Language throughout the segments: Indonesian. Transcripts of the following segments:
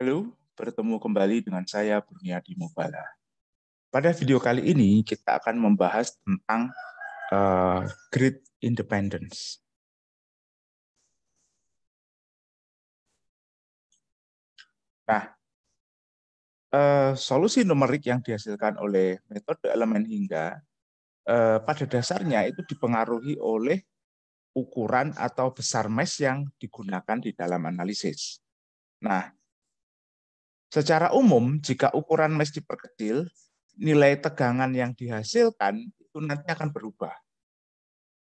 Halo, bertemu kembali dengan saya Kurniadi Mubala. Pada video kali ini kita akan membahas tentang uh, eh, grid independence. Nah, uh, solusi numerik yang dihasilkan oleh metode elemen hingga uh, pada dasarnya itu dipengaruhi oleh ukuran atau besar mesh yang digunakan di dalam analisis. Nah, Secara umum, jika ukuran mesh diperkecil, nilai tegangan yang dihasilkan itu nanti akan berubah.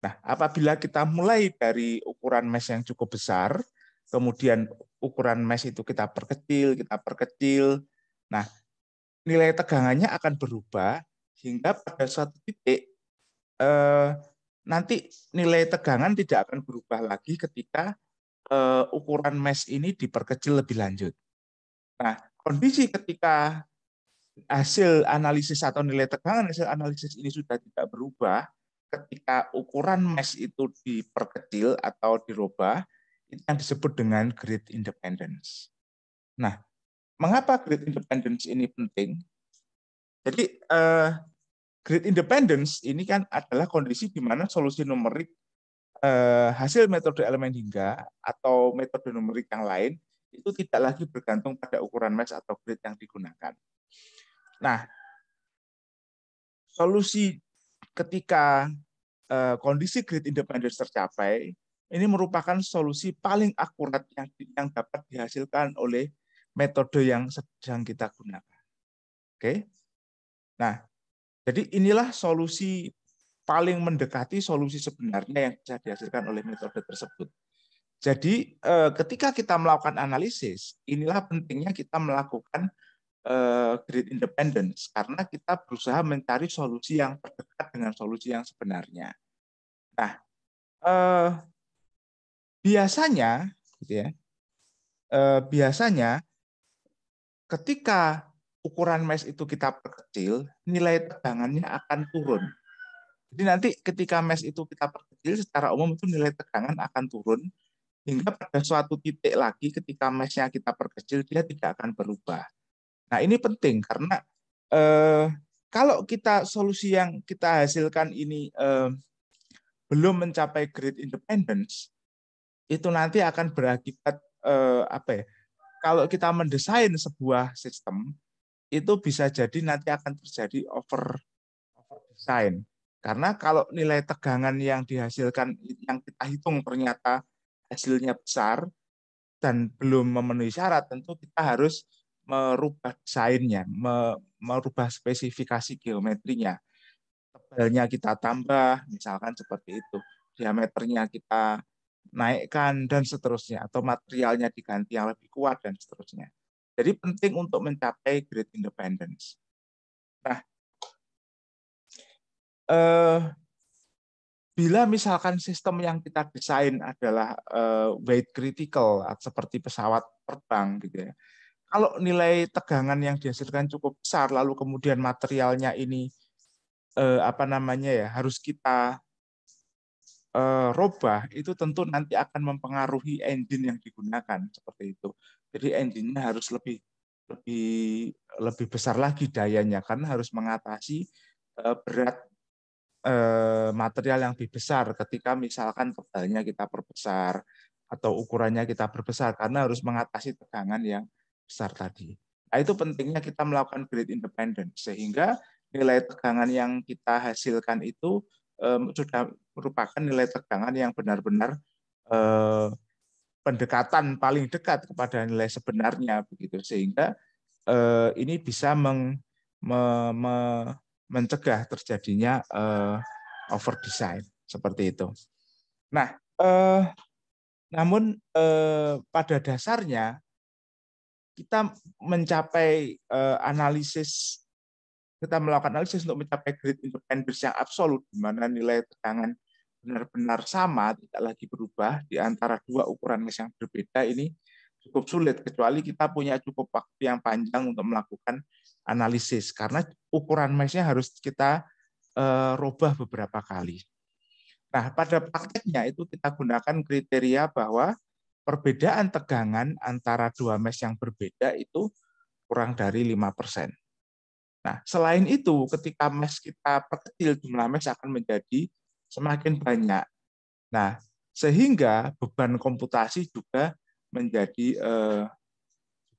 Nah, apabila kita mulai dari ukuran mesh yang cukup besar, kemudian ukuran mesh itu kita perkecil, kita perkecil, nah nilai tegangannya akan berubah hingga pada suatu titik eh, nanti nilai tegangan tidak akan berubah lagi ketika eh, ukuran mesh ini diperkecil lebih lanjut. Nah, kondisi ketika hasil analisis atau nilai tegangan hasil analisis ini sudah tidak berubah, ketika ukuran mesh itu diperkecil atau dirubah, itu yang disebut dengan grid independence. Nah, mengapa grid independence ini penting? Jadi eh, grid independence ini kan adalah kondisi di mana solusi numerik eh, hasil metode elemen hingga atau metode numerik yang lain itu tidak lagi bergantung pada ukuran mesh atau grid yang digunakan. Nah, solusi ketika eh, kondisi grid independen tercapai, ini merupakan solusi paling akurat yang, yang dapat dihasilkan oleh metode yang sedang kita gunakan. Oke. Nah, jadi inilah solusi paling mendekati solusi sebenarnya yang bisa dihasilkan oleh metode tersebut. Jadi eh, ketika kita melakukan analisis, inilah pentingnya kita melakukan eh, grid independence karena kita berusaha mencari solusi yang terdekat dengan solusi yang sebenarnya. Nah, eh, biasanya, gitu ya, biasanya ketika ukuran mesh itu kita perkecil, nilai tegangannya akan turun. Jadi nanti ketika mesh itu kita perkecil, secara umum itu nilai tegangan akan turun hingga pada suatu titik lagi ketika mesnya kita perkecil dia tidak akan berubah. Nah ini penting karena eh, kalau kita solusi yang kita hasilkan ini eh, belum mencapai grade independence itu nanti akan berakibat eh, apa ya? Kalau kita mendesain sebuah sistem itu bisa jadi nanti akan terjadi over over design karena kalau nilai tegangan yang dihasilkan yang kita hitung ternyata hasilnya besar dan belum memenuhi syarat, tentu kita harus merubah desainnya, merubah spesifikasi geometrinya. Tebalnya kita tambah, misalkan seperti itu. Diameternya kita naikkan, dan seterusnya. Atau materialnya diganti yang lebih kuat, dan seterusnya. Jadi penting untuk mencapai grade independence. Nah, eh, bila misalkan sistem yang kita desain adalah eh, weight critical seperti pesawat terbang gitu ya. Kalau nilai tegangan yang dihasilkan cukup besar lalu kemudian materialnya ini eh, apa namanya ya harus kita uh, robah itu tentu nanti akan mempengaruhi engine yang digunakan seperti itu. Jadi engine-nya harus lebih lebih lebih besar lagi dayanya karena harus mengatasi berat Eh, material yang lebih besar ketika misalkan tebalnya kita perbesar atau ukurannya kita perbesar karena harus mengatasi tegangan yang besar tadi. Nah, itu pentingnya kita melakukan grid independent sehingga nilai tegangan yang kita hasilkan itu sudah merupakan nilai tegangan yang benar-benar eh, pendekatan paling dekat kepada nilai sebenarnya begitu sehingga eh, ini bisa meng, mencegah terjadinya uh, eh, over seperti itu. Nah, uh, namun uh, pada dasarnya kita mencapai uh, analisis kita melakukan analisis untuk mencapai grid independence yang absolut di mana nilai tegangan benar-benar sama tidak lagi berubah di antara dua ukuran mesh yang berbeda ini cukup sulit kecuali kita punya cukup waktu yang panjang untuk melakukan analisis karena ukuran mesnya harus kita uh, rubah beberapa kali. Nah, pada prakteknya itu kita gunakan kriteria bahwa perbedaan tegangan antara dua mesh yang berbeda itu kurang dari 5%. Nah, selain itu, ketika mesh kita perkecil, jumlah mesh akan menjadi semakin banyak. Nah, sehingga beban komputasi juga menjadi eh,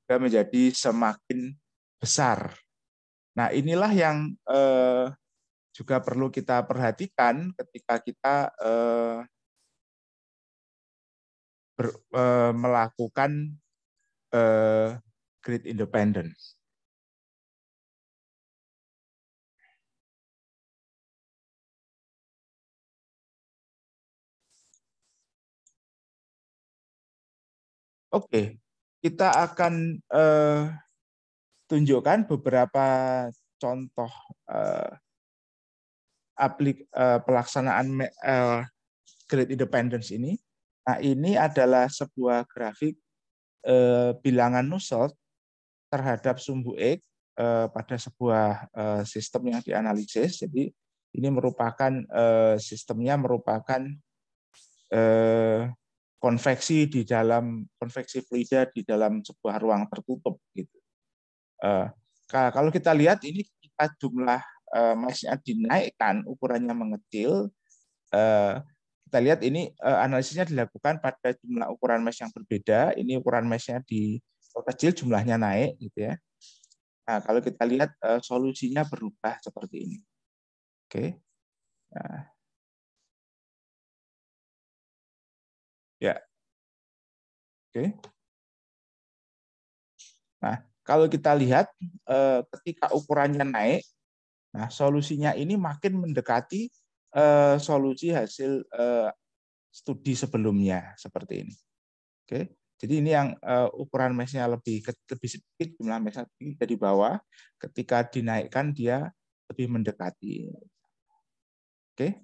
juga menjadi semakin besar. Nah, inilah yang eh, juga perlu kita perhatikan ketika kita eh, eh, melakukan eh, grid independence. Oke, okay. kita akan uh, tunjukkan beberapa contoh uh, aplik uh, pelaksanaan uh, eh, grid independence ini. Nah, ini adalah sebuah grafik uh, bilangan Nusselt terhadap sumbu X uh, pada sebuah uh, sistem yang dianalisis. Jadi ini merupakan uh, sistemnya merupakan uh, konveksi di dalam konveksi fluida di dalam sebuah ruang tertutup gitu. Eh, kalau kita lihat ini kita jumlah eh, masnya dinaikkan, ukurannya mengecil. Eh, kita lihat ini analisisnya dilakukan pada jumlah ukuran mesh yang berbeda. Ini ukuran meshnya di kecil jumlahnya naik gitu ya. Nah, kalau kita lihat solusinya berubah seperti ini. Oke. Nah. Ya. Oke. Nah, kalau kita lihat eh, ketika ukurannya naik, nah solusinya ini makin mendekati eh, solusi hasil eh, studi sebelumnya seperti ini. Oke. Jadi ini yang ukuran mesnya lebih lebih sedikit jumlah mesnya dari bawah. Ketika dinaikkan dia lebih mendekati. Oke.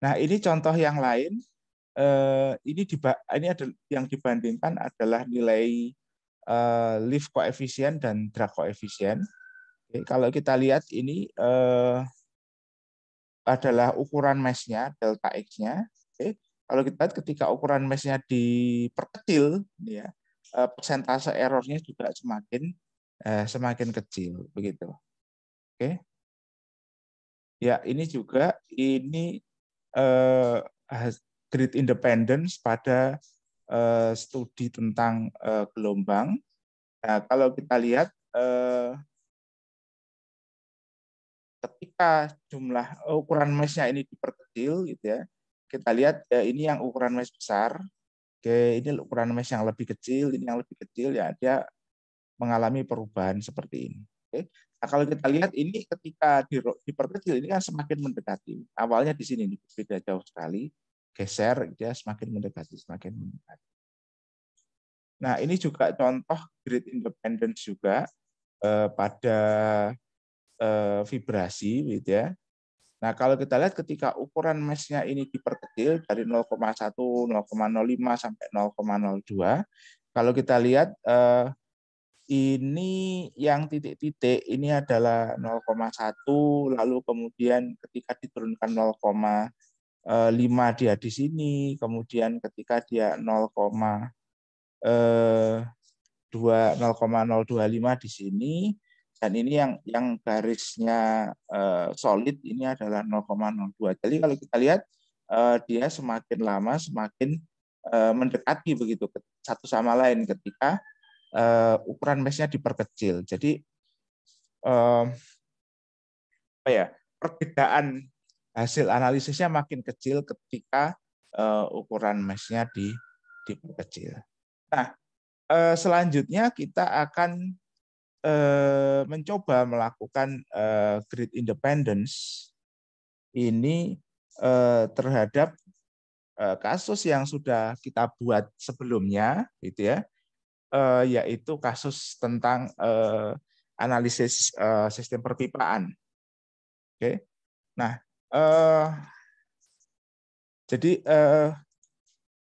Nah ini contoh yang lain. ini ini ada yang dibandingkan adalah nilai Eh, lift koefisien dan drag koefisien. Okay, kalau kita lihat ini uh, adalah ukuran mesh-nya, delta x-nya. Kalau kita lihat ketika ukuran mesh-nya diperkecil, ya uh, persentase errornya juga semakin uh, semakin kecil, begitu. Oke. Ya, ini juga ini uh, grid independence pada Eh, studi tentang eh, gelombang. Nah, kalau kita lihat eh, ketika jumlah ukuran mesnya ini diperkecil gitu ya. Kita lihat ini yang ukuran mes besar. Oke, ini ukuran mes yang lebih kecil, ini yang lebih kecil ya dia mengalami perubahan seperti ini. Oke. Nah, kalau kita lihat ini ketika diperkecil ini kan semakin mendekati. Awalnya di sini ini beda jauh sekali geser, dia semakin mendekati, semakin mendekati. Nah, ini juga contoh grid independence juga eh, pada eh, vibrasi, gitu ya. Nah, kalau kita lihat ketika ukuran mesnya ini diperkecil dari 0,1, 0,05 sampai 0,02, kalau kita lihat eh, ini yang titik-titik ini adalah 0,1 lalu kemudian ketika diturunkan 5 eh, dia di sini, kemudian ketika dia 0, eh, 0,025 di sini dan ini yang yang garisnya eh, solid ini adalah 0,02. Jadi kalau kita lihat eh, dia semakin lama semakin mendekati begitu satu sama lain ketika ukuran ukuran mesnya diperkecil. Jadi apa ya? perbedaan hasil analisisnya makin kecil ketika uh, ukuran mesnya di diperkecil. Nah, uh, selanjutnya kita akan uh, mencoba melakukan uh, grid independence ini uh, terhadap uh, kasus yang sudah kita buat sebelumnya, gitu ya, uh, yaitu kasus tentang uh, analisis uh, sistem perpipaan. Oke, okay. nah uh, jadi uh,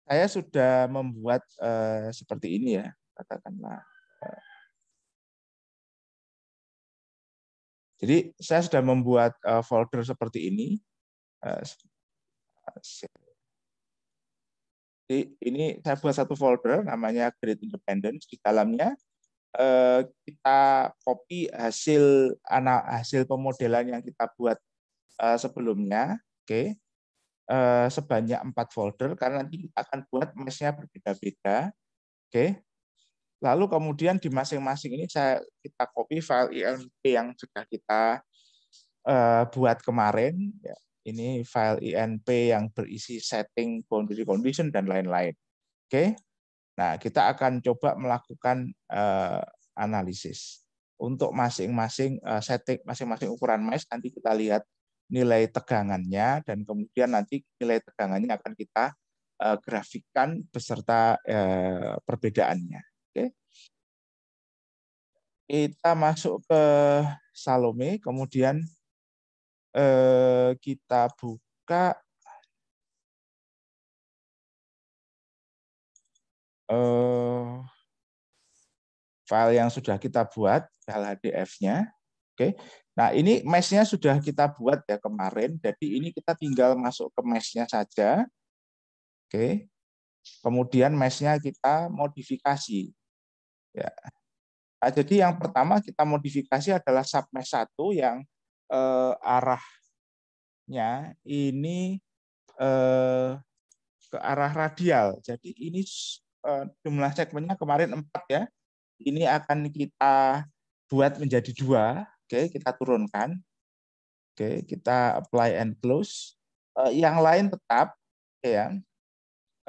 saya sudah membuat uh, seperti ini ya katakanlah. Jadi saya sudah membuat uh, folder seperti ini. Uh, ini saya buat satu folder namanya Grid Independence. Di dalamnya kita copy hasil anak hasil pemodelan yang kita buat Eh, sebelumnya, oke, okay, uh, eh, sebanyak empat folder karena nanti akan buat mesnya berbeda-beda, oke. Okay. Lalu kemudian di masing-masing ini saya kita copy file INP yang sudah kita uh, buat kemarin. Ya, ini file INP yang berisi setting boundary condition dan lain-lain. Oke. Nah, kita akan coba melakukan analisis untuk masing-masing setting masing-masing ukuran mesh nanti kita lihat nilai tegangannya dan kemudian nanti nilai tegangannya akan kita eh, grafikan beserta eh, perbedaannya. Oke. Kita masuk ke Salome, kemudian eh, kita buka file yang sudah kita buat, LHDF-nya. Oke, Nah, ini mesnya sudah kita buat ya kemarin. Jadi ini kita tinggal masuk ke mesnya saja. Oke. Kemudian mesnya kita modifikasi. Ya. Nah, jadi yang pertama kita modifikasi adalah sub mesh 1 yang eh, arahnya ini eh, ke arah radial. Jadi ini eh, jumlah segmennya kemarin 4 ya. Ini akan kita buat menjadi dua Oke, kita turunkan. Oke, kita apply and close. Eh, yang lain tetap, ya.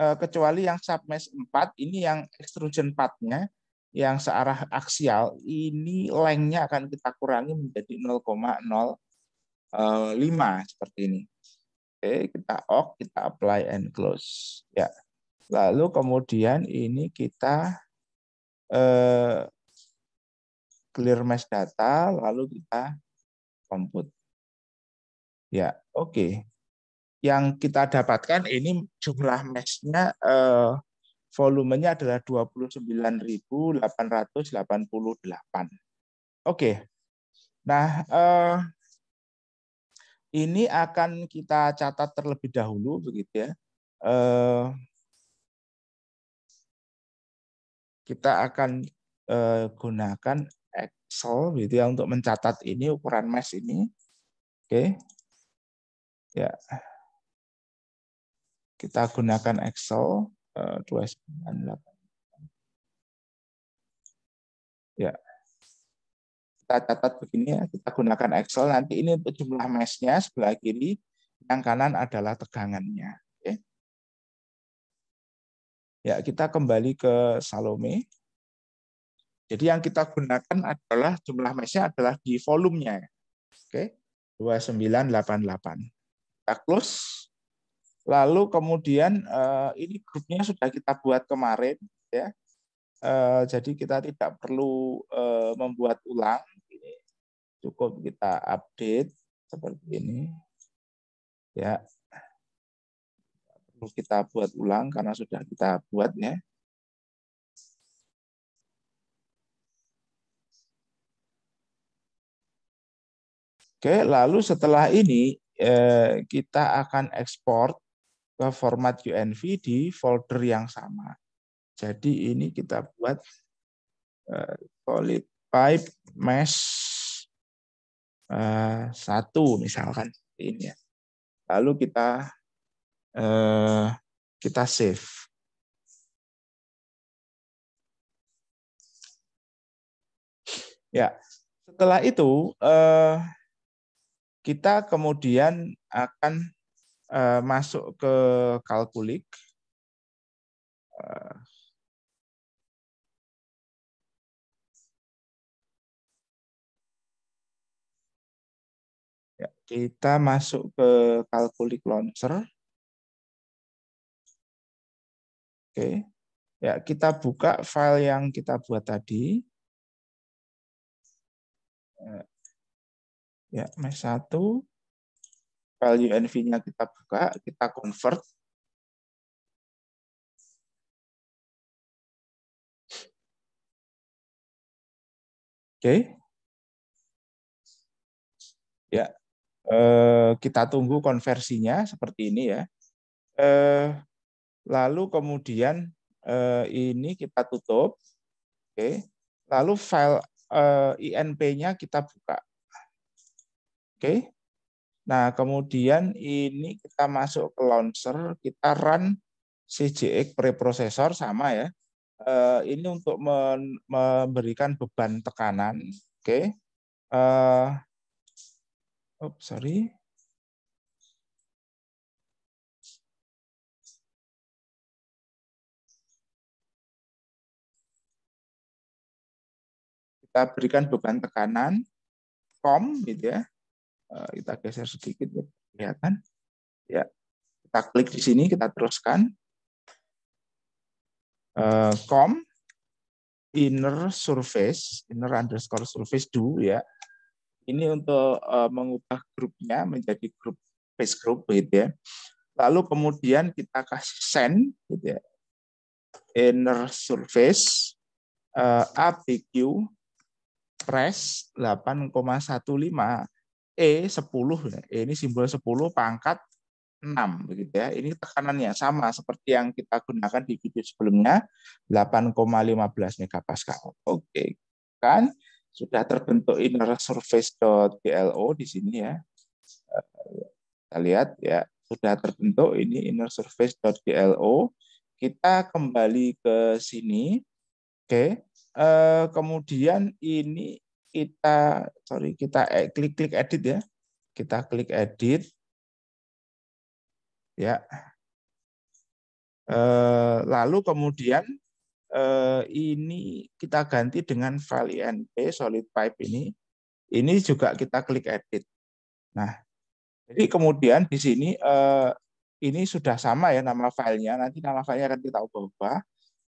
Eh, kecuali yang submesh 4, ini yang extrusion part-nya, yang searah aksial, ini length-nya akan kita kurangi menjadi 0,05 seperti ini. Oke, kita ok kita apply and close. Ya. Lalu kemudian ini kita uh, clear mesh data, lalu kita compute. Ya, oke. Okay. Yang kita dapatkan ini jumlah meshnya eh, volumenya adalah 29.888. Oke. Okay. Nah, eh, ini akan kita catat terlebih dahulu begitu ya. Eh, kita akan eh, gunakan Excel gitu ya untuk mencatat ini ukuran mesh ini. Oke. Okay. Ya. Kita gunakan Excel eh, dua uh, 298. Ya. Kita catat begini ya, kita gunakan Excel nanti ini untuk jumlah mesh-nya sebelah kiri, yang kanan adalah tegangannya. Ya, kita kembali ke Salome. Jadi yang kita gunakan adalah jumlah mesh-nya adalah di volumenya. Oke, 2988. Kita close. Lalu kemudian eh, ini grupnya sudah kita buat kemarin, ya. Eh, jadi kita tidak perlu eh, membuat ulang. Cukup kita update seperti ini. Ya, perlu kita buat ulang karena sudah kita buat ya. Oke, lalu setelah ini eh, kita akan ekspor ke format UNV di folder yang sama. Jadi ini kita buat eh, solid pipe mesh eh, satu misalkan ini ya. Lalu kita kita save. Ya, setelah itu kita kemudian akan uh, masuk ke kalkulik. Uh, ya, kita masuk ke kalkulik launcher. Oke. Ya, kita buka file yang kita buat tadi. Eh, Ya, mesh 1 value NV-nya kita buka, kita convert. Oke. Okay. Ya. Eh, kita tunggu konversinya seperti ini ya. Eh, lalu kemudian eh, ini kita tutup. Oke. Okay. Lalu file eh, INP-nya kita buka. Oke. Nah, kemudian ini kita masuk ke launcher, kita run CJX preprocessor sama ya. Eh, ini untuk memberikan beban tekanan. Oke. Oh, sorry. kita berikan beban tekanan COM gitu ya Eh, kita geser sedikit ya, ya kelihatan ya kita klik di sini kita teruskan eh, com inner surface inner underscore surface do ya ini untuk eh, mengubah grupnya menjadi grup face group gitu ya lalu kemudian kita kasih send gitu ya inner surface uh, APQ press 8,15 E 10 ya. E ini simbol 10 pangkat 6 hmm. begitu ya. Ini tekanannya sama seperti yang kita gunakan di video sebelumnya 8,15 megapascal. Oke. Kan sudah terbentuk inner surface dot .plo di sini ya. Eh, kita lihat ya, sudah terbentuk ini inner surface dot .plo. Kita kembali ke sini. Oke. Eh, kemudian ini kita sorry kita eh, klik-klik edit ya. Kita klik edit. Ya. Eh, lalu kemudian eh, ini kita ganti dengan file INP solid pipe ini. Ini juga kita klik edit. Nah, jadi kemudian di sini ini sudah sama ya nama filenya. Nanti nama filenya akan kita ubah-ubah.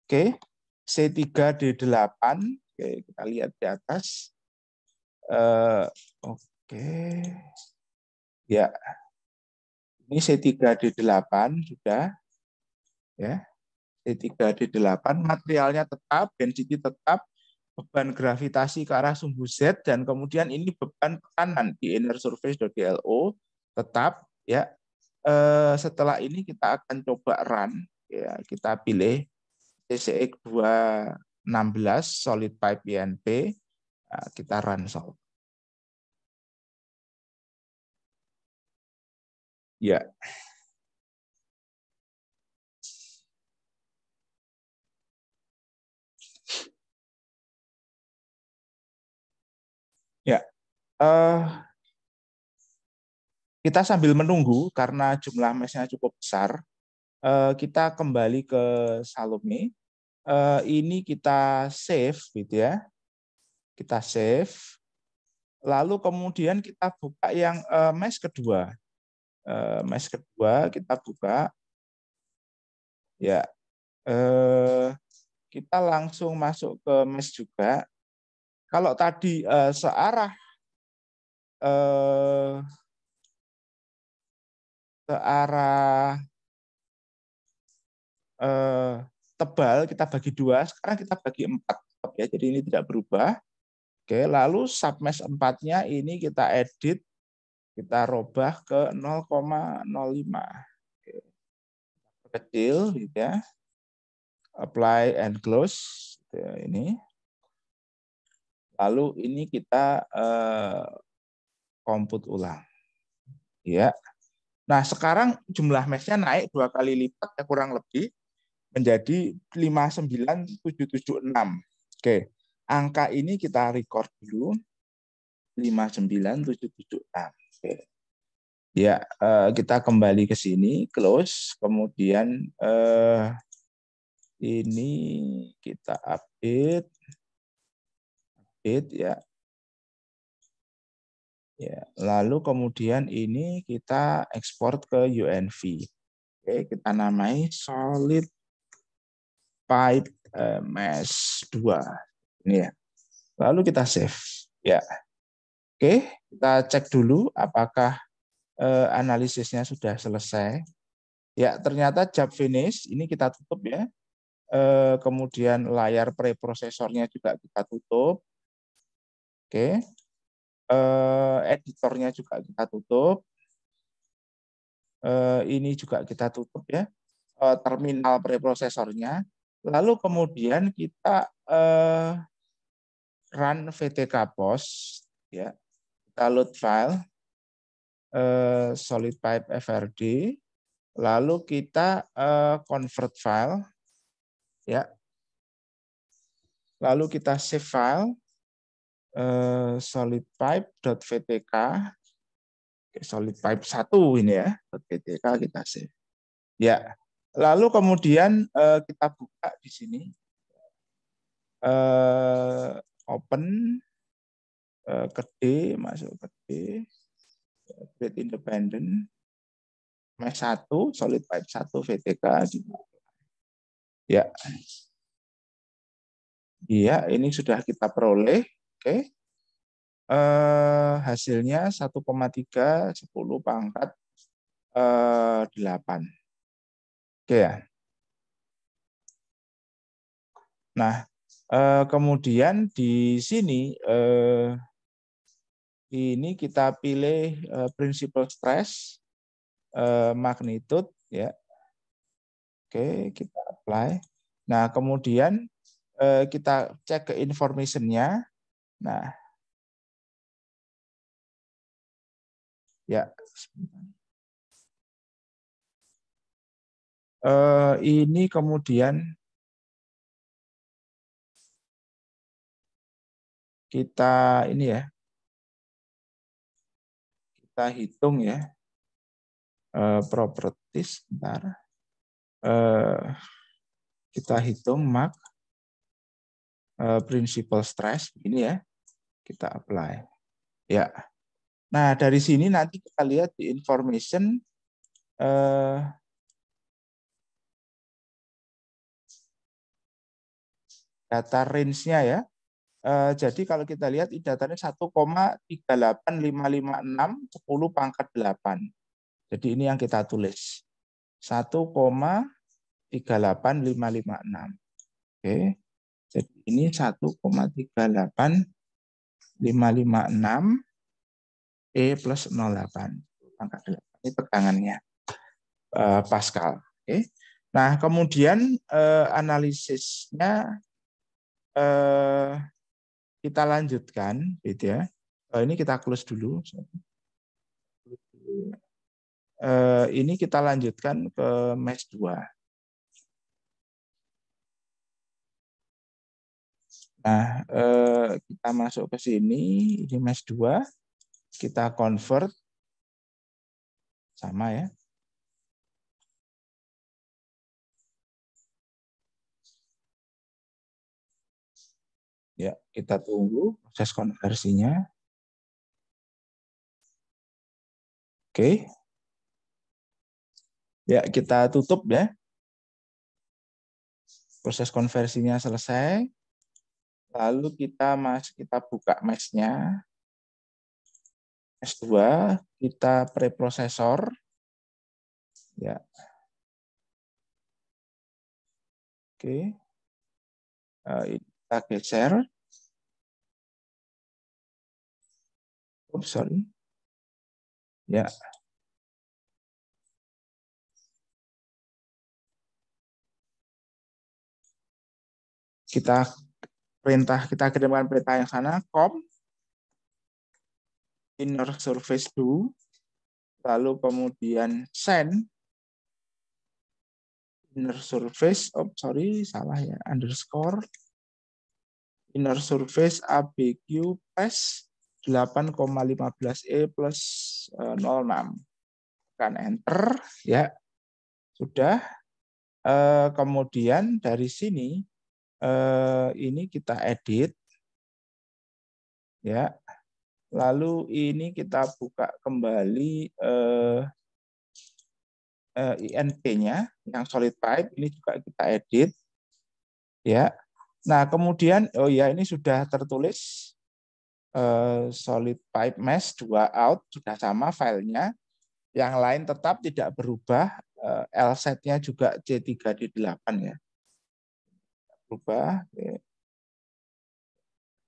Oke, C3D8. Oke, kita lihat di atas. Eh, oke. Okay. Ya. Ini C3D8 sudah. Ya. C3D8 materialnya tetap, density tetap, beban gravitasi ke arah sumbu Z dan kemudian ini beban tekanan di inner surface .dlo tetap ya. E, setelah ini kita akan coba run ya, kita pilih CCX 216 solid pipe INP. Nah, kita run solve. Ya. Ya. Uh, kita sambil menunggu karena jumlah mesnya cukup besar, uh, kita kembali ke Salome. Uh, ini kita save gitu ya. Kita save. Lalu kemudian kita buka yang uh, mes kedua mesh kedua kita buka. Ya, eh, kita langsung masuk ke mesh juga. Kalau tadi eh, searah eh, ke eh, tebal kita bagi dua. Sekarang kita bagi empat, ya. Jadi ini tidak berubah. Oke, lalu submesh empatnya ini kita edit kita robah ke 0,05. Oke. Kecil gitu ya. Apply and close gitu ya, ini. Lalu ini kita eh, komput ulang. Ya. Nah, sekarang jumlah mesh-nya naik dua kali lipat ya kurang lebih menjadi 59776. Oke. Angka ini kita record dulu 59776. Ya, uh, kita kembali ke sini, close. Kemudian uh, ini kita update. Update ya. Ya, lalu kemudian ini kita ekspor ke UNV. Oke, kita namai solid pipe eh, mesh 2. Ini ya. Lalu kita save. Ya. Oke. Kita cek dulu apakah eh, analisisnya sudah selesai. Ya, ternyata job finish ini kita tutup ya. Eh, kemudian layar preprosesornya juga kita tutup. Oke. Eh, editornya juga kita tutup. Eh, ini juga kita tutup ya. Eh, terminal preprosesornya. Lalu kemudian kita eh, run VTK POS ya download file uh, solid pipe FRD, lalu kita uh, convert file, ya, lalu kita save file eh, solid pipe.vtk, solid pipe satu ini ya, .vtk kita save, ya. Lalu kemudian uh, kita buka di sini, uh, open Eh, ke D, masuk ke D, grade independent, mesh 1, solid pipe 1 VTK. Ya. Iya, ini sudah kita peroleh. Oke. Okay. Eh, hasilnya 1,3 10 pangkat eh, 8. Oke okay, ya. Nah, eh, kemudian di sini eh, ini kita pilih uh, eh, principal stress uh, magnitude ya. Oke, kita apply. Nah, kemudian eh, kita cek ke informationnya. Nah, ya. ini kemudian kita ini ya kita hitung ya uh, properties Ntar uh, eh, kita hitung mark uh, principal stress ini ya kita apply ya nah dari sini nanti kita lihat di information uh, data range-nya ya Eh, jadi kalau kita lihat idatannya 1,38556 10 pangkat 8. Jadi ini yang kita tulis. 1,38556. Oke. Jadi ini 1,38556 E plus 08. Pangkat 8. Ini tegangannya. Eh, Pascal. Oke. Nah, kemudian eh, analisisnya kita lanjutkan gitu ya. Eh, ini kita close dulu. Eh, ini kita lanjutkan ke match 2. Nah, eh, kita masuk ke sini, ini match 2. Kita convert. Sama ya. Kita tunggu proses konversinya. Oke. Ya, kita tutup ya. Proses konversinya selesai. Lalu kita mas kita buka mesh S2 kita preprosesor. Ya. Oke. Eh, kita geser. Oops, sorry. Ya. Kita perintah kita kirimkan perintah yang sana com inner surface do lalu kemudian send inner surface oh sorry salah ya underscore inner surface abq paste, 8,15E plus 0,6. E, kan Enter. ya Sudah. E, kemudian dari sini, e, ini kita edit. ya Lalu ini kita buka kembali INP-nya, yang solid pipe, ini juga kita edit. ya Nah, kemudian, oh ya ini sudah tertulis Eh, solid pipe mesh 2 out sudah sama filenya. Yang lain tetap tidak berubah. Eh, L setnya juga C3D8 ya. Berubah.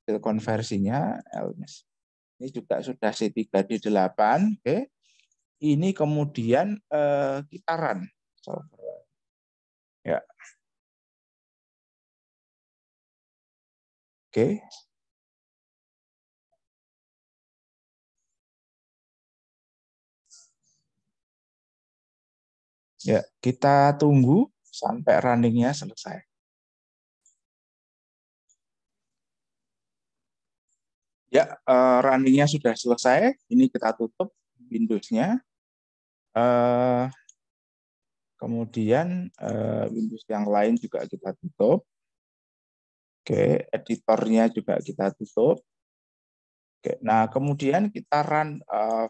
Hasil konversinya L mesh. Ini juga sudah C3D8. Oke. Ini kemudian kita eh, run. So, ya. Oke. Okay. Ya, kita tunggu sampai runningnya selesai. Ya, uh, runningnya sudah selesai. Ini kita tutup Windows-nya. Eh, kemudian eh, Windows yang lain juga kita tutup. Oke, editornya juga kita tutup. Oke, nah kemudian kita run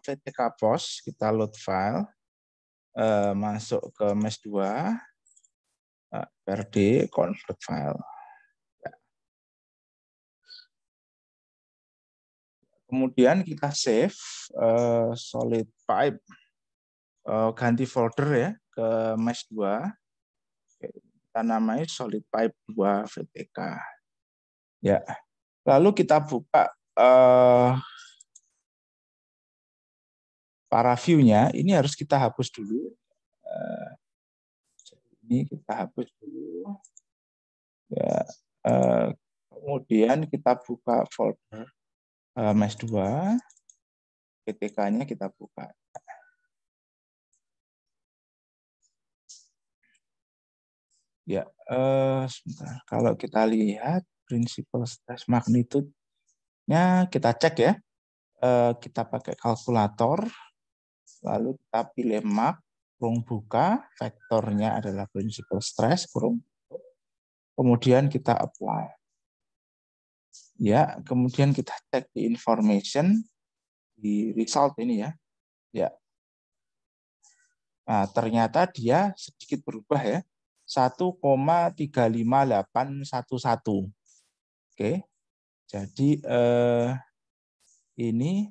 VTK Post. kita load file. Eh, masuk ke mesh 2, RD prd convert file. Ya. Kemudian kita save uh, solid pipe, uh, ganti folder ya ke mesh 2. Oke, kita namai solid pipe 2 VTK. Ya. Lalu kita buka uh, para view-nya ini harus kita hapus dulu. Eh, ini kita hapus dulu. Ya, eh, kemudian kita buka folder eh, Mesh 2. PTK-nya kita buka. Ya, eh, sebentar. Kalau kita lihat prinsipal stress magnitude-nya kita cek ya. Eh, kita pakai kalkulator lalu kita pilih map, kurung buka, vektornya adalah principal stress kurung kemudian kita apply. Ya, kemudian kita cek di information di result ini ya. Ya. Nah, ternyata dia sedikit berubah ya. 1,35811. Oke. Jadi eh ini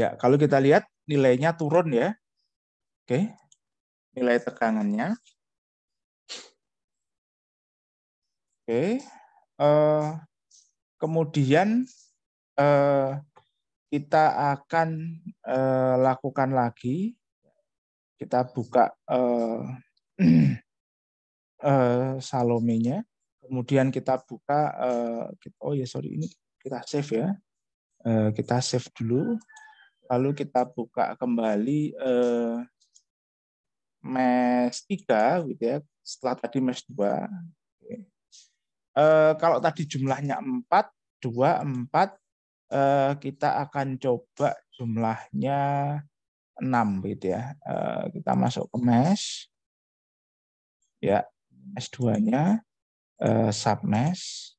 Ya, kalau kita lihat nilainya turun ya. Oke. Nilai tegangannya. Oke. Eh, kemudian eh, kita akan eh, lakukan lagi. Kita buka eh, eh, Salomenya. Kemudian kita buka, eh, oh ya sorry ini kita save ya. Eh, kita save dulu. Lalu kita buka kembali eh, mesh 3 gitu ya, setelah tadi mesh 2. Eh, kalau tadi jumlahnya 4, 2, 4, eh, kita akan coba jumlahnya 6 gitu ya. Eh, kita masuk ke mesh. Ya, mesh 2-nya eh, submesh.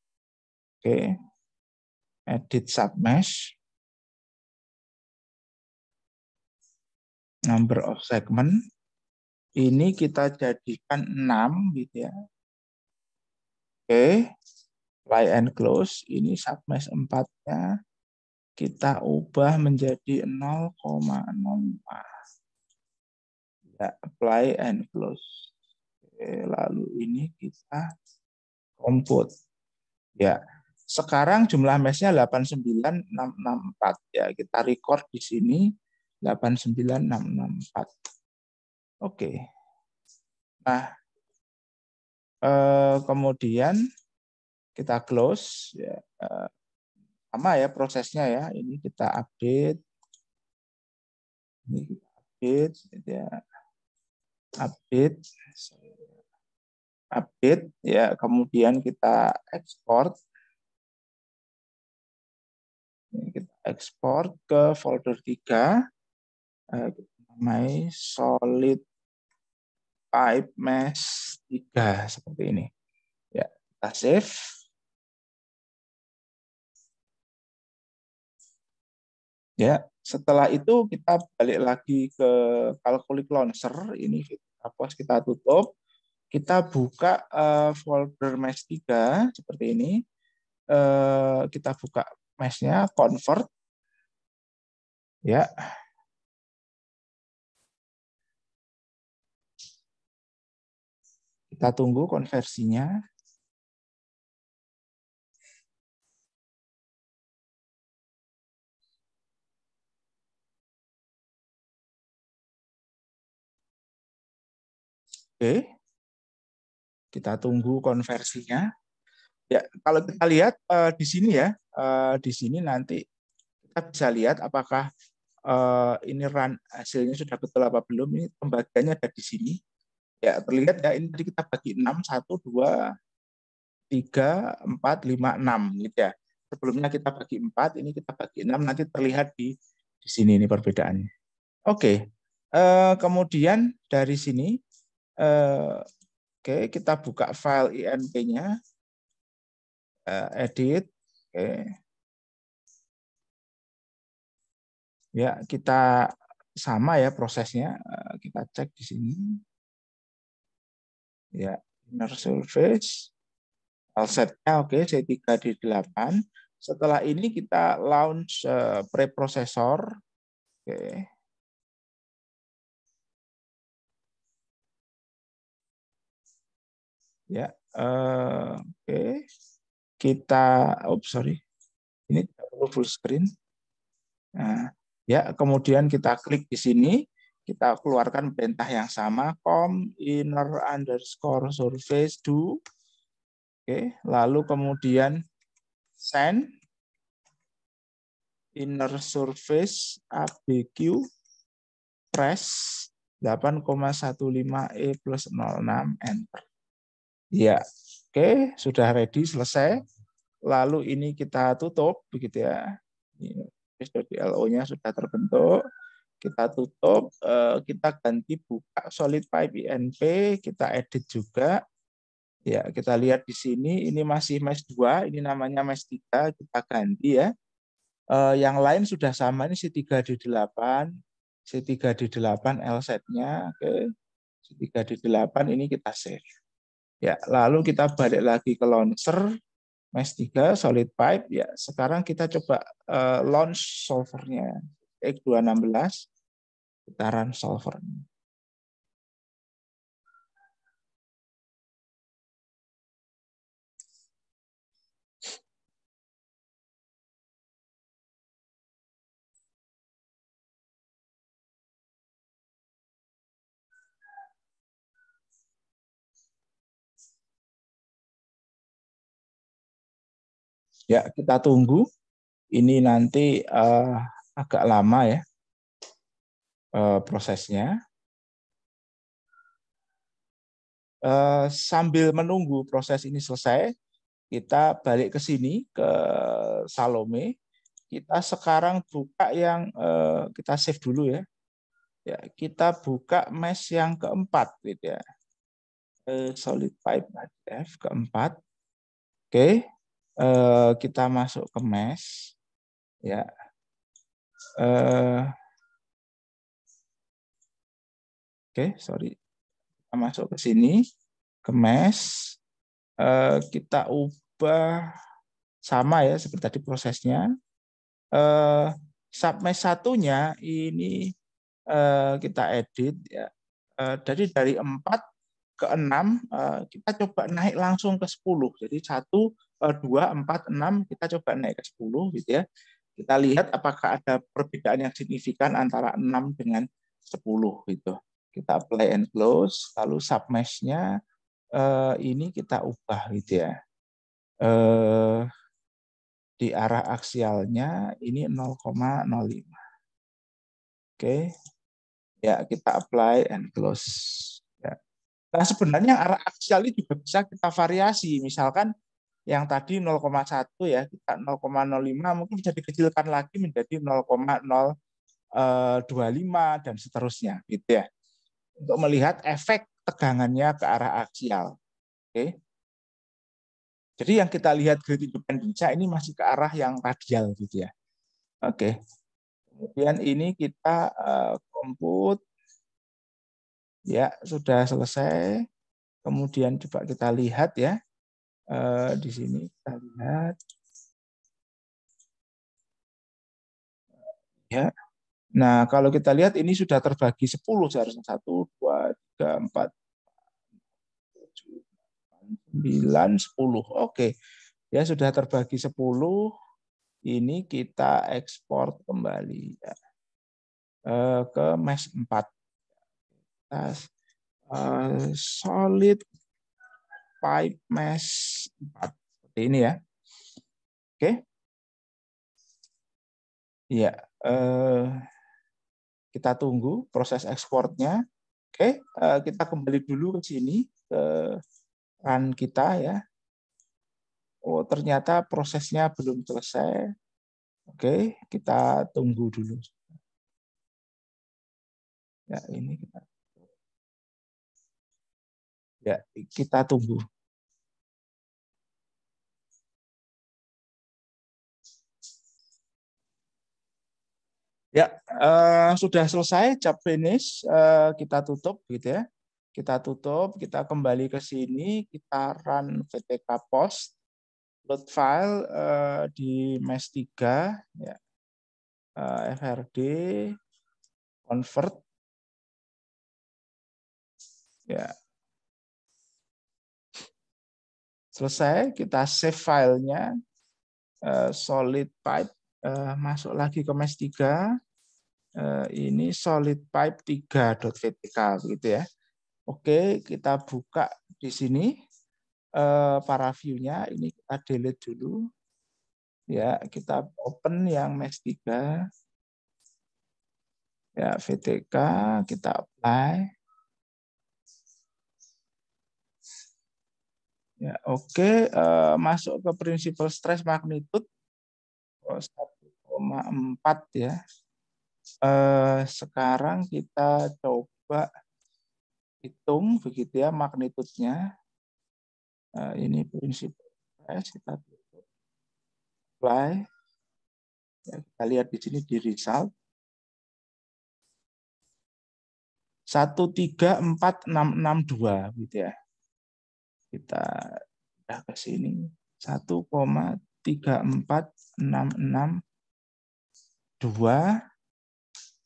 Oke. Okay. Edit submesh. number of segment ini kita jadikan 6 gitu ya. Oke. play and close ini submesh 4-nya kita ubah menjadi 0,04. Ya, apply and close. Oke, lalu ini kita compute. Ya. Sekarang jumlah mesh-nya 89664 ya. Kita record di sini 89664. Oke. Nah, eh, kemudian kita close ya. Eh, sama ya prosesnya ya. Ini kita update. Ini kita update ya. Update update ya, kemudian kita ekspor kita ekspor ke folder 3 namai eh, solid pipe mesh 3 seperti ini. Ya, kita save. Ya, setelah itu kita balik lagi ke kalkulik Launcher ini kita pause, kita tutup. Kita buka eh, folder mesh 3 seperti ini. Eh, kita buka meshnya convert. Ya, Kita tunggu konversinya. Oke. Kita tunggu konversinya. Ya, kalau kita lihat eh, di sini ya, eh, di sini nanti kita bisa lihat apakah eh, ini run hasilnya sudah betul apa belum. Ini pembagiannya ada di sini. Ya, terlihat ya ini tadi kita bagi 6 1 2 3 4 5 6 gitu ya. Sebelumnya kita bagi 4, ini kita bagi 6 nanti terlihat di di sini ini perbedaannya. Oke. Eh, kemudian dari sini eh, oke kita buka file INP-nya. Eh, edit. Oke. Ya, kita sama ya prosesnya. Eh, kita cek di sini ya inner surface offsetnya oke okay, C3D8 setelah ini kita launch uh, eh, preprocessor oke okay. ya uh, oke okay. kita oh sorry ini perlu full screen nah, ya kemudian kita klik di sini kita keluarkan perintah yang sama com inner underscore surface do Oke, lalu kemudian send inner surface ABQ press 8,15 E plus 06 enter. Ya, oke, sudah ready, selesai. Lalu ini kita tutup, begitu ya. Ini LO-nya sudah terbentuk kita tutup, eh, kita ganti buka solid pipe INP, kita edit juga. Ya, kita lihat di sini ini masih mesh 2, ini namanya mesh 3, kita ganti ya. Eh, yang lain sudah sama ini C3D8, C3D8 L setnya, oke. C3D8 ini kita save. Ya, lalu kita balik lagi ke launcher mesh 3 solid pipe ya. Sekarang kita coba eh, launch solvernya. nya X216 putaran solvernya. Ya, kita tunggu. Ini nanti uh, agak lama ya eh, prosesnya. Eh, sambil menunggu proses ini selesai, kita balik ke sini ke Salome. Kita sekarang buka yang eh, kita save dulu ya. Ya, kita buka mesh yang keempat gitu ya. Solid pipe F keempat. Oke. kita masuk ke mesh. Ya, uh, oke okay, sorry kita masuk ke sini ke mesh uh, kita ubah sama ya seperti tadi prosesnya uh, eh, submesh satunya ini uh, kita edit ya Jadi dari 4 ke 6 kita coba naik langsung ke 10. Jadi 1 2 4 6 kita coba naik ke 10 gitu ya. Kita lihat apakah ada perbedaan yang signifikan antara 6 dengan 10 gitu. Kita apply and close, lalu submeshnya eh, ini kita ubah gitu ya. Eh, di arah aksialnya ini 0,05. Oke. Ya, kita apply and close. Ya. Nah, sebenarnya arah aksial ini juga bisa kita variasi. Misalkan yang tadi 0,1 ya kita 0,05 mungkin bisa dikecilkan lagi menjadi 0,025 eh, dan seterusnya gitu ya untuk melihat efek tegangannya ke arah aksial. Oke. Jadi yang kita lihat grid independensia ini masih ke arah yang radial gitu ya. Oke. Kemudian ini kita komput. Eh, ya, sudah selesai. Kemudian coba kita lihat ya uh, di sini kita lihat ya nah kalau kita lihat ini sudah terbagi 10 seharusnya satu dua tiga empat sembilan sepuluh oke ya sudah terbagi 10 ini kita ekspor kembali ya. Eh, ke mesh 4 kita eh, solid pipe mesh 4. Seperti ini ya. Oke. Okay. Ya, eh, kita tunggu proses ekspornya. Oke, okay. eh, kita kembali dulu ke sini ke run kita ya. Oh, ternyata prosesnya belum selesai. Oke, okay. kita tunggu dulu. Ya, ini kita Ya, kita tunggu. Ya, uh, sudah selesai cap finish, uh, kita tutup gitu ya. Kita tutup, kita kembali ke sini, kita run VTK post, load file uh, di mesh 3, ya. uh, FRD, convert, ya Selesai, kita save filenya, eh, solid pipe, eh, masuk lagi ke mesh 3, eh, ini solid pipe 3.vtk gitu ya. Oke, kita buka di sini para viewnya ini kita delete dulu. Ya, kita open yang mesh 3. Ya, VTK kita apply. Ya, oke, okay. uh, eh, masuk ke prinsipal stress magnitud oh, 1,4 ya. Uh, sekarang kita coba hitung begitu ya magnitudenya. Uh, ini prinsip stress kita tutup. apply. Ya, kita lihat di sini di result. 13462 gitu ya kita udah ke sini 1,34662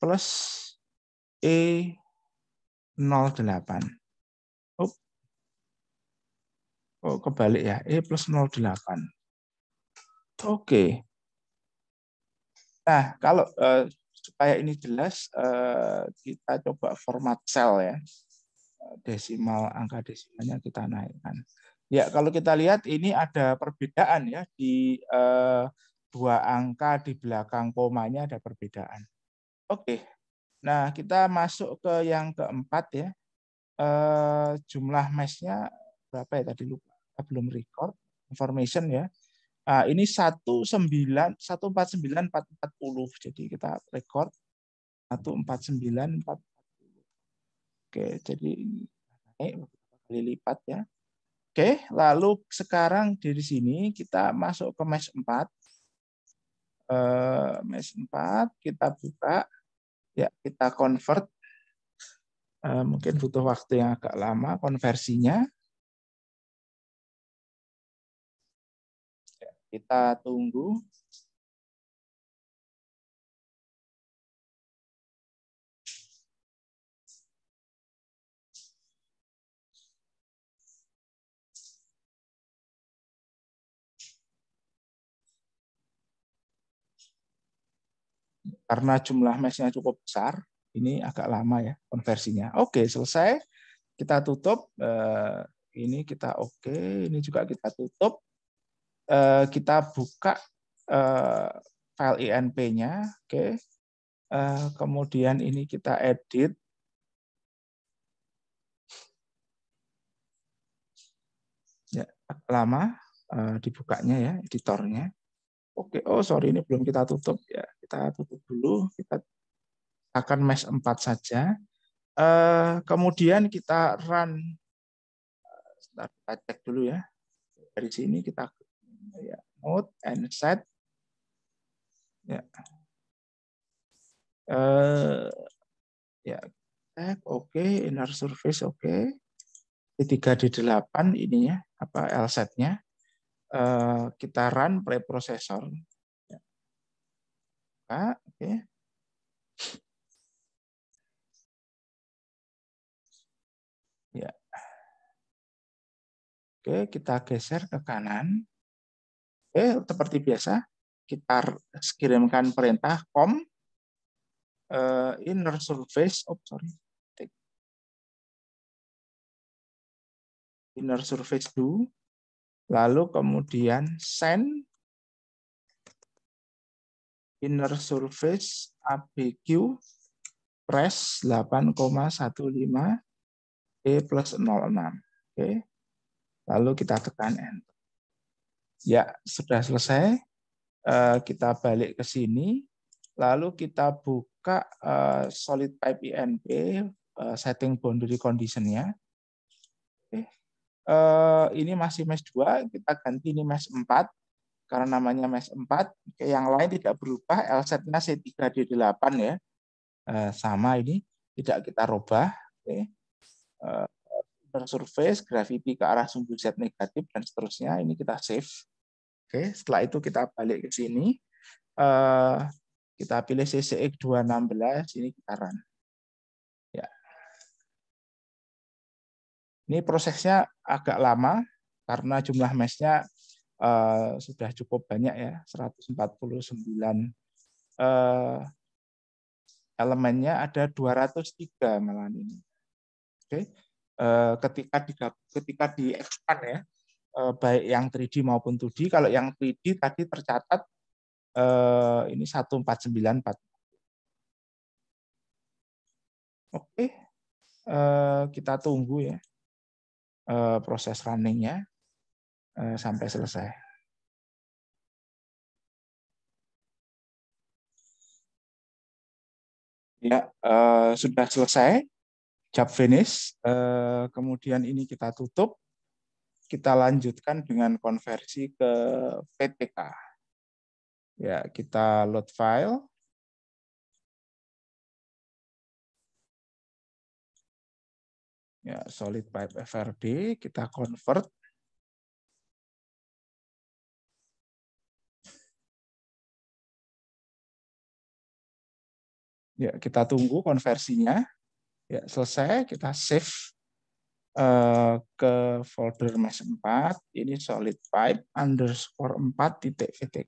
plus E 08. Oh, kebalik ya. E plus 08. Oke. Nah, kalau uh, supaya ini jelas, uh, kita coba format sel ya desimal angka desimalnya kita naikkan. Ya, kalau kita lihat ini ada perbedaan ya di eh, dua angka di belakang komanya ada perbedaan. Oke. Nah, kita masuk ke yang keempat ya. Eh, jumlah mesnya berapa ya tadi lupa. Kita belum record information ya. Nah, ini 19 149 puluh Jadi kita record 149 440. Oke, jadi ini eh, kali lipat ya. Oke, lalu sekarang dari sini kita masuk ke mesh 4. Eh, mesh 4 kita buka. Ya, kita convert. Eh, mungkin butuh waktu yang agak lama konversinya. Ya, kita tunggu Karena jumlah matchnya cukup besar, ini agak lama ya konversinya. Oke, selesai. Kita tutup. Eh, ini kita oke, ini juga kita tutup. Eh, kita buka eh, file INP-nya. Oke. Kemudian ini kita edit. Ya, lama dibukanya ya editornya. Oke, oh sorry ini belum kita tutup ya. Kita tutup dulu, kita akan mesh 4 saja. Eh, kemudian kita run, eh, sebentar, kita cek dulu ya. Dari sini kita ya, mode and set. Ya. Uh, ya, oke, okay. inner surface, oke. Okay. di 3 d 8 ini ya, apa L setnya. Eh, kita run preprocessor. Ya. Pak, oke. Okay. Ya. Oke, kita geser ke kanan. Oke, seperti biasa, kita kirimkan perintah com uh, inner surface. Oh, sorry. Inner surface do Lalu kemudian send inner surface ABQ press 8,15 E plus 06. Okay. Lalu kita tekan Enter. Ya, sudah selesai. Eh, kita balik ke sini. Lalu kita buka eh, solid pipe INP, eh, setting boundary condition-nya. Eh, ini masih mesh 2, kita ganti ini mesh 4 karena namanya mesh 4. yang lain tidak berubah, LZ-nya C3D8 ya. Eh, sama ini, tidak kita rubah. Oke. Eh, surface, gravity ke arah sumbu Z negatif, dan seterusnya. Ini kita save. Oke, setelah itu kita balik ke sini. Kita pilih CCX216, ini kita run. Ini prosesnya agak lama karena jumlah mesnya uh, sudah cukup banyak ya, 149 uh, eh, elemennya ada 203 malah ini. Oke. Okay. Uh, eh, ketika di ketika di expand ya, uh, baik yang 3D maupun 2D, kalau yang 3D tadi tercatat uh, ini 1494. Oke. Okay. Kita tunggu ya. Eh, proses runningnya eh, sampai selesai. Ya, eh, sudah selesai. Job finish. kemudian ini kita tutup. Kita lanjutkan dengan konversi ke PTK. Ya, kita load file. ya solid pipe FRD kita convert ya kita tunggu konversinya ya selesai kita save uh, ke folder mesh 4 ini solid pipe underscore 4 titik titik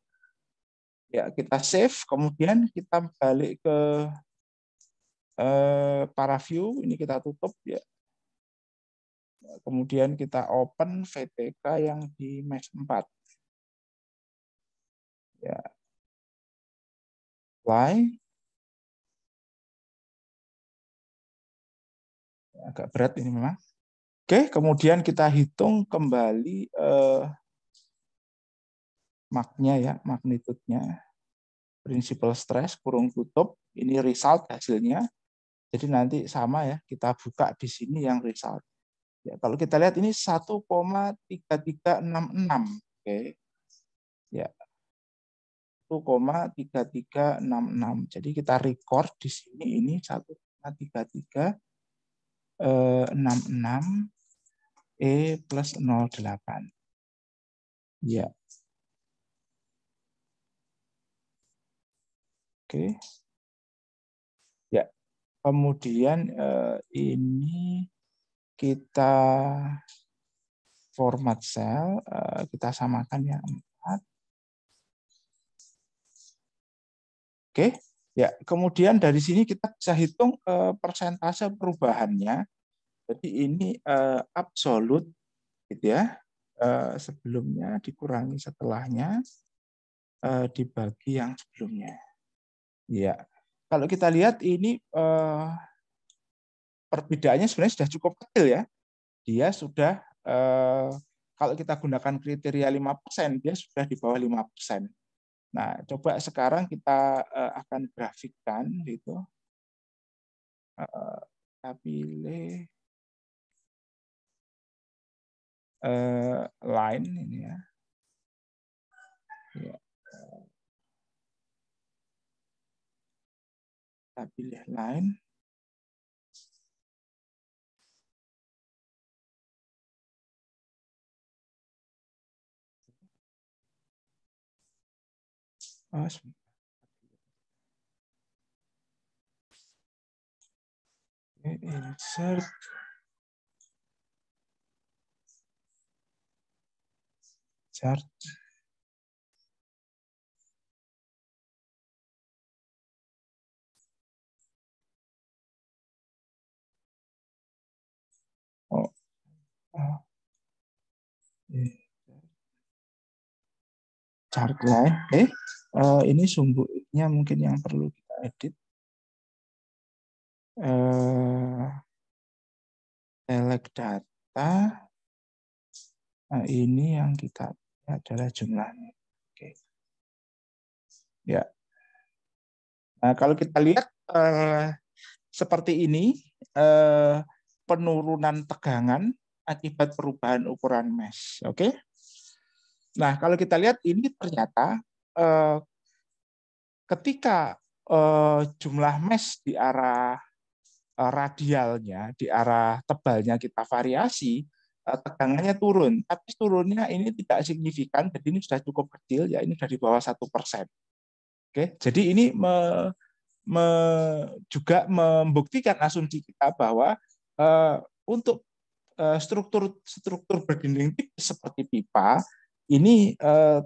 ya kita save kemudian kita balik ke uh, para view ini kita tutup ya Kemudian kita open VTK yang di mesh 4. Ya. Apply. Ya, agak berat ini memang. Oke, kemudian kita hitung kembali eh, maknya ya, magnitudenya. principal stress kurung tutup, ini result hasilnya. Jadi nanti sama ya, kita buka di sini yang result. Ya, kalau kita lihat ini 1,3366. Oke. Ya. 1,3366. Jadi kita record di sini ini 1,33 66 eh, E plus 08. Ya. Oke. Ya. Kemudian eh, ini kita format cell eh, kita samakan yang 4. Oke, ya kemudian dari sini kita bisa hitung eh, persentase perubahannya. Jadi ini eh, absolut gitu ya. sebelumnya dikurangi setelahnya dibagi yang sebelumnya. Ya. Kalau kita lihat ini perbedaannya sebenarnya sudah cukup kecil ya. Dia sudah eh, kalau kita gunakan kriteria 5%, dia sudah di bawah 5%. Nah, coba sekarang kita eh, akan grafikkan gitu. Eh, kita pilih line ini ya. ya. Kita pilih line. Awesome. Oh. Ah. eh, insert. Chart. Oh. oh. Chart lah Eh uh, ini sumbunya mungkin yang perlu kita edit uh, eh, select data nah, ini yang kita adalah jumlahnya oke okay. ya nah kalau kita lihat uh, seperti ini uh, penurunan tegangan akibat perubahan ukuran mesh oke okay? Nah, kalau kita lihat ini ternyata Eh, ketika eh, jumlah mesh di arah eh, radialnya, di arah tebalnya kita variasi, tegangannya turun. Tapi turunnya ini tidak signifikan, jadi ini sudah cukup kecil, ya ini sudah di bawah satu persen. Oke, jadi ini me, me, juga membuktikan asumsi kita bahwa eh, untuk struktur-struktur berdinding tipis seperti pipa ini eh,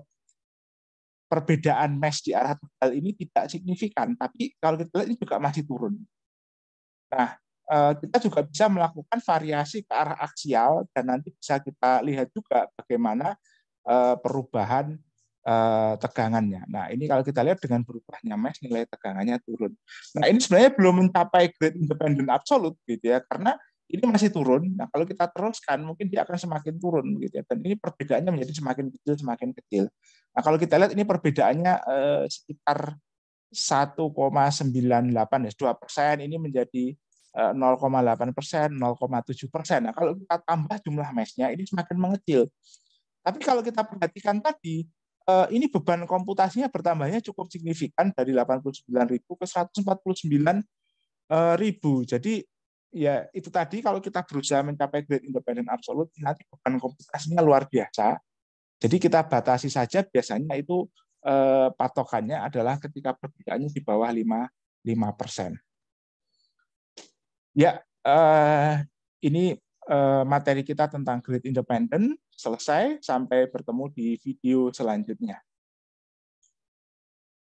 perbedaan mesh di arah tebal ini tidak signifikan, tapi kalau kita lihat ini juga masih turun. Nah, eh, kita juga bisa melakukan variasi ke arah aksial dan nanti bisa kita lihat juga bagaimana eh, perubahan eh, tegangannya. Nah, ini kalau kita lihat dengan berubahnya mesh nilai tegangannya turun. Nah, ini sebenarnya belum mencapai grade independent absolute, gitu ya, karena ini masih turun. Nah, kalau kita teruskan, mungkin dia akan semakin turun, gitu ya. Dan ini perbedaannya menjadi semakin kecil, semakin kecil. Nah, kalau kita lihat ini perbedaannya eh, sekitar 1,98 ya, dua persen ini menjadi 0,8 eh, persen, 0,7 persen. Nah, kalau kita tambah jumlah mesnya, ini semakin mengecil. Tapi kalau kita perhatikan tadi, eh, ini beban komputasinya bertambahnya cukup signifikan dari 89.000 ke 149.000. Eh, Jadi ya itu tadi kalau kita berusaha mencapai grade independen absolut nanti ya, beban komputasinya luar biasa. Jadi kita batasi saja biasanya itu eh, patokannya adalah ketika perbedaannya di bawah 5 5 persen. Ya, eh, ini eh, materi kita tentang grade independen selesai sampai bertemu di video selanjutnya.